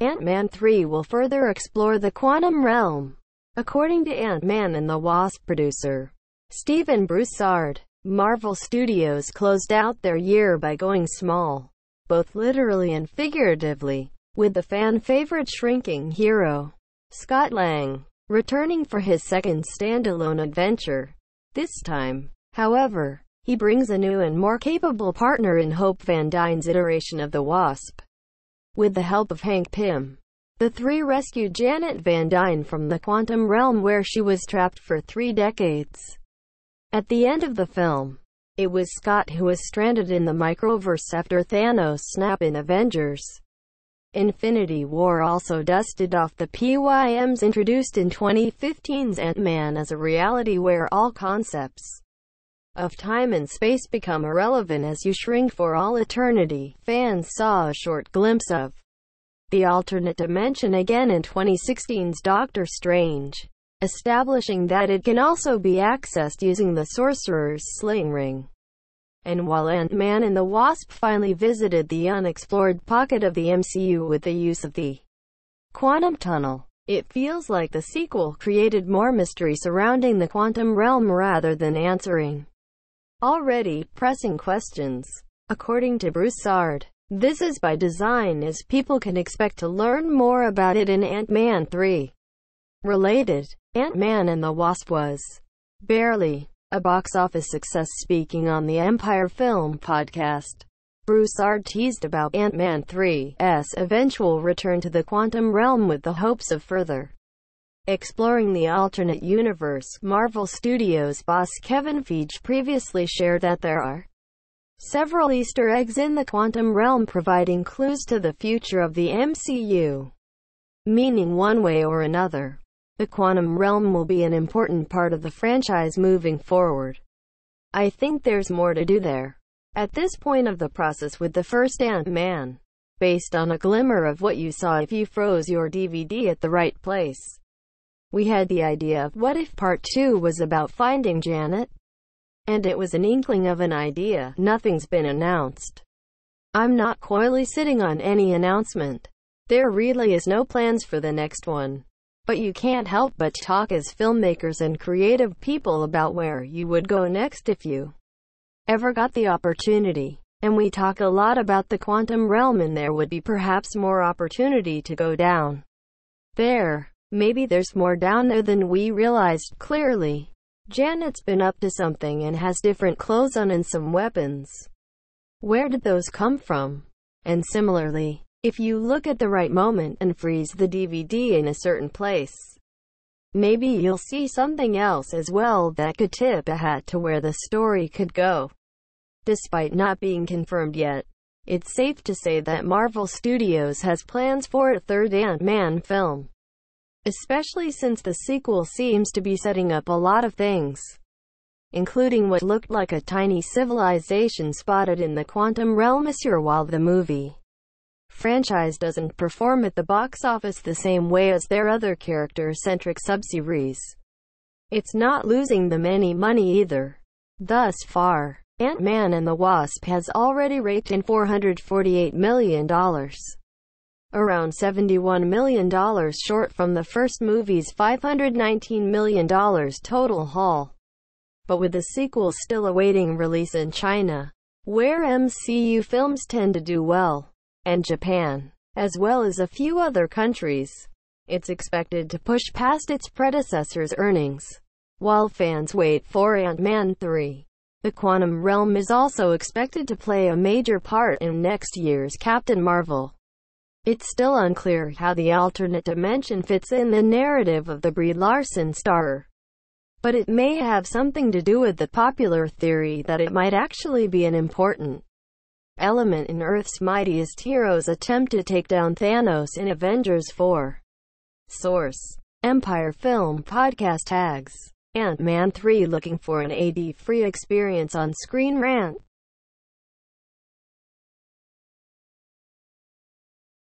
Ant-Man 3 will further explore the quantum realm. According to Ant-Man and the Wasp producer, Stephen Broussard, Marvel Studios closed out their year by going small, both literally and figuratively, with the fan-favorite shrinking hero, Scott Lang, returning for his second standalone adventure. This time, however, he brings a new and more capable partner in Hope Van Dyne's iteration of the Wasp. With the help of Hank Pym, the three rescue Janet Van Dyne from the quantum realm where she was trapped for three decades. At the end of the film, it was Scott who was stranded in the microverse after Thanos' snap in Avengers. Infinity War also dusted off the PYMs introduced in 2015's Ant-Man as a reality where all concepts of time and space become irrelevant as you shrink for all eternity. Fans saw a short glimpse of the alternate dimension again in 2016's Doctor Strange, establishing that it can also be accessed using the Sorcerer's Sling Ring. And while Ant-Man and the Wasp finally visited the unexplored pocket of the MCU with the use of the Quantum Tunnel, it feels like the sequel created more mystery surrounding the quantum realm rather than answering already pressing questions. According to Broussard, this is by design as people can expect to learn more about it in Ant-Man 3. Related, Ant-Man and the Wasp was barely a box office success speaking on the Empire Film podcast. Broussard teased about Ant-Man 3's eventual return to the quantum realm with the hopes of further Exploring the alternate universe, Marvel Studios boss Kevin Feige previously shared that there are several Easter eggs in the quantum realm providing clues to the future of the MCU, meaning one way or another. The quantum realm will be an important part of the franchise moving forward. I think there's more to do there. At this point of the process with the first Ant-Man, based on a glimmer of what you saw if you froze your DVD at the right place. We had the idea of what if part two was about finding Janet, and it was an inkling of an idea. Nothing's been announced. I'm not coyly sitting on any announcement. There really is no plans for the next one. But you can't help but talk as filmmakers and creative people about where you would go next if you ever got the opportunity. And we talk a lot about the quantum realm and there would be perhaps more opportunity to go down there. Maybe there's more down there than we realized, clearly. Janet's been up to something and has different clothes on and some weapons. Where did those come from? And similarly, if you look at the right moment and freeze the DVD in a certain place, maybe you'll see something else as well that could tip a hat to where the story could go. Despite not being confirmed yet, it's safe to say that Marvel Studios has plans for a third Ant-Man film especially since the sequel seems to be setting up a lot of things, including what looked like a tiny civilization spotted in the quantum realm Monsieur while the movie franchise doesn't perform at the box office the same way as their other character-centric subseries. It's not losing them any money either. Thus far, Ant-Man and the Wasp has already raked in $448 million around $71 million short from the first movie's $519 million total haul, but with the sequel still awaiting release in China, where MCU films tend to do well, and Japan, as well as a few other countries. It's expected to push past its predecessor's earnings. While fans wait for Ant-Man 3, the Quantum Realm is also expected to play a major part in next year's Captain Marvel. It's still unclear how the alternate dimension fits in the narrative of the Brie Larson star. But it may have something to do with the popular theory that it might actually be an important element in Earth's mightiest heroes' attempt to take down Thanos in Avengers 4. Source. Empire Film Podcast Tags. Ant-Man 3 looking for an AD-free experience on Screen Rant.